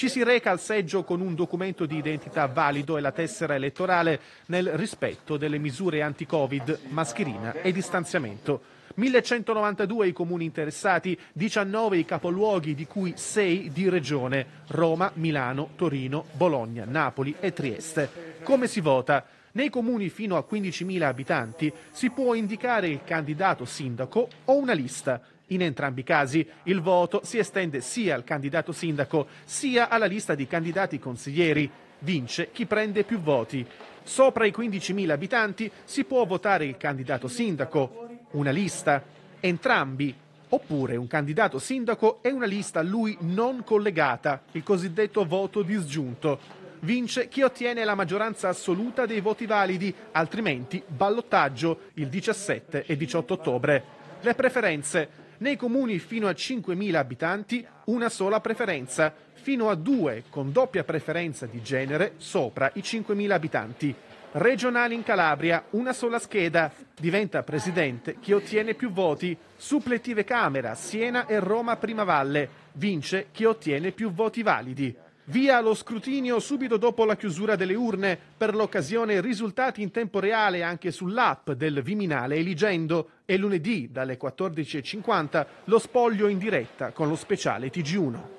Ci si reca al seggio con un documento di identità valido e la tessera elettorale nel rispetto delle misure anti-Covid, mascherina e distanziamento. 1192 i comuni interessati, 19 i capoluoghi di cui 6 di regione, Roma, Milano, Torino, Bologna, Napoli e Trieste. Come si vota? Nei comuni fino a 15.000 abitanti si può indicare il candidato sindaco o una lista. In entrambi i casi il voto si estende sia al candidato sindaco sia alla lista di candidati consiglieri. Vince chi prende più voti. Sopra i 15.000 abitanti si può votare il candidato sindaco una lista, entrambi, oppure un candidato sindaco e una lista a lui non collegata, il cosiddetto voto disgiunto. Vince chi ottiene la maggioranza assoluta dei voti validi, altrimenti ballottaggio il 17 e 18 ottobre. Le preferenze. Nei comuni fino a 5.000 abitanti una sola preferenza, fino a due con doppia preferenza di genere sopra i 5.000 abitanti. Regionali in Calabria, una sola scheda. Diventa presidente chi ottiene più voti. Suppletive Camera, Siena e Roma Prima Valle. Vince chi ottiene più voti validi. Via lo scrutinio subito dopo la chiusura delle urne, per l'occasione risultati in tempo reale anche sull'app del Viminale Eligendo e lunedì dalle 14.50 lo spoglio in diretta con lo speciale TG1.